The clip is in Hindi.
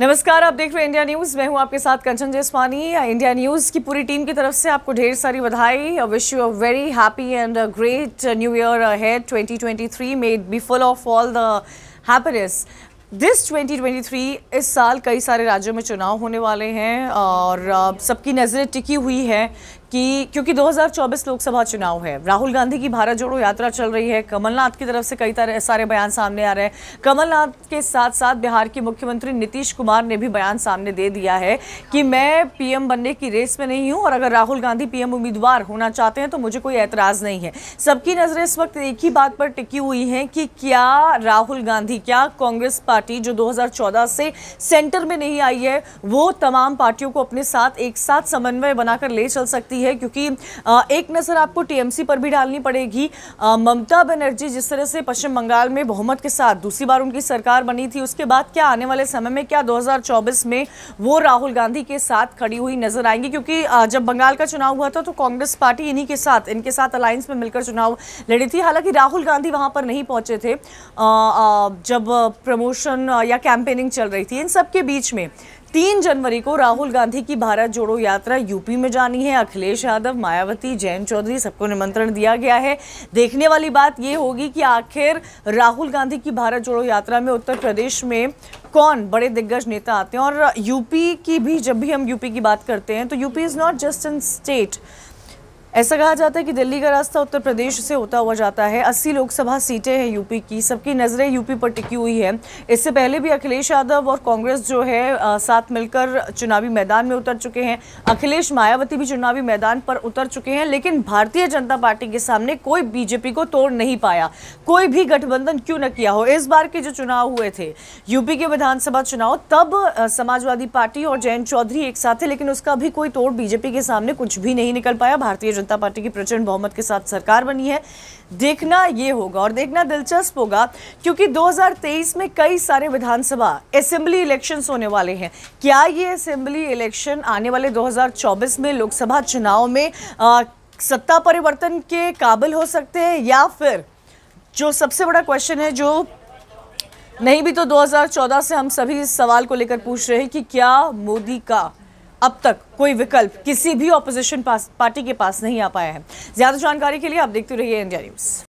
नमस्कार आप देख रहे हैं इंडिया न्यूज़ मैं हूं आपके साथ कंचन जयसवानी इंडिया न्यूज़ की पूरी टीम की तरफ से आपको ढेर सारी बधाई wish you a very happy and great new year है 2023 में be full of all the happiness this 2023 इस साल कई सारे राज्यों में चुनाव होने वाले हैं और सबकी नज़रें टिकी हुई है कि क्योंकि 2024 लोकसभा चुनाव है राहुल गांधी की भारत जोड़ो यात्रा चल रही है कमलनाथ की तरफ से कई तरह सारे बयान सामने आ रहे हैं कमलनाथ के साथ साथ बिहार के मुख्यमंत्री नीतीश कुमार ने भी बयान सामने दे दिया है कि मैं पीएम बनने की रेस में नहीं हूं और अगर राहुल गांधी पीएम उम्मीदवार होना चाहते हैं तो मुझे कोई एतराज़ नहीं है सबकी नज़रें इस वक्त एक ही बात पर टिकी हुई हैं कि क्या राहुल गांधी क्या कांग्रेस पार्टी जो दो से सेंटर में नहीं आई है वो तमाम पार्टियों को अपने साथ एक साथ समन्वय बनाकर ले चल सकती सकती है क्योंकि एक नज़र आपको टीएमसी पर भी डालनी पड़ेगी ममता बनर्जी जिस तरह से पश्चिम बंगाल में बहुमत के साथ दूसरी बार उनकी सरकार बनी थी उसके बाद क्या आने वाले समय में क्या दो में वो राहुल गांधी के साथ खड़ी हुई नजर आएंगी क्योंकि जब बंगाल का चुनाव हुआ था तो कांग्रेस पार्टी इन्हीं के साथ इनके साथ अलायंस में मिलकर चुनाव लड़ी थी हालांकि राहुल गांधी वहां पर नहीं पहुंचे थे जब प्रमोशन या कैंपेनिंग चल रही थी इन सब के बीच में तीन जनवरी को राहुल गांधी की भारत जोड़ो यात्रा यूपी में जानी है अखिलेश यादव मायावती जैन चौधरी सबको निमंत्रण दिया गया है देखने वाली बात यह होगी कि आखिर राहुल गांधी की भारत जोड़ो यात्रा में उत्तर प्रदेश में कौन बड़े दिग्गज नेता आते हैं और यूपी की भी जब भी हम यूपी की बात करते हैं तो UP is not just in state ऐसा कहा जाता है कि दिल्ली का रास्ता उत्तर प्रदेश से होता हुआ जाता है 80 लोकसभा सीटें हैं यूपी की सबकी नज़रें यूपी पर टिकी हुई है इससे पहले भी अखिलेश यादव और कांग्रेस जो है आ, साथ मिलकर चुनावी मैदान में उतर चुके हैं अखिलेश मायावती भी चुनावी मैदान पर उतर चुके हैं लेकिन भारतीय जनता पार्टी के सामने कोई बीजेपी को तोड़ नहीं पाया कोई भी गठबंधन क्यों न किया हो इस बार के जो चुनाव हुए थे यूपी के विधानसभा चुनाव तब समाजवादी पार्टी और जयंत चौधरी एक साथ थे लेकिन उसका भी कोई तोड़ बीजेपी के सामने कुछ भी नहीं निकल पाया भारतीय जनता पार्टी की प्रचंड बहुमत के साथ सरकार बनी है देखना ये होगा और देखना दिलचस्प होगा क्योंकि 2023 में कई सारे विधानसभा असेंबली इलेक्शन होने वाले हैं क्या ये असेंबली इलेक्शन आने वाले 2024 में लोकसभा चुनाव में आ, सत्ता परिवर्तन के काबिल हो सकते हैं या फिर जो सबसे बड़ा क्वेश्चन है जो नहीं भी तो 2014 से हम सभी इस सवाल को लेकर पूछ रहे हैं कि क्या मोदी का अब तक कोई विकल्प किसी भी ऑपोजिशन पार्टी के पास नहीं आ पाया है ज्यादा जानकारी के लिए आप देखते रहिए इंडिया न्यूज़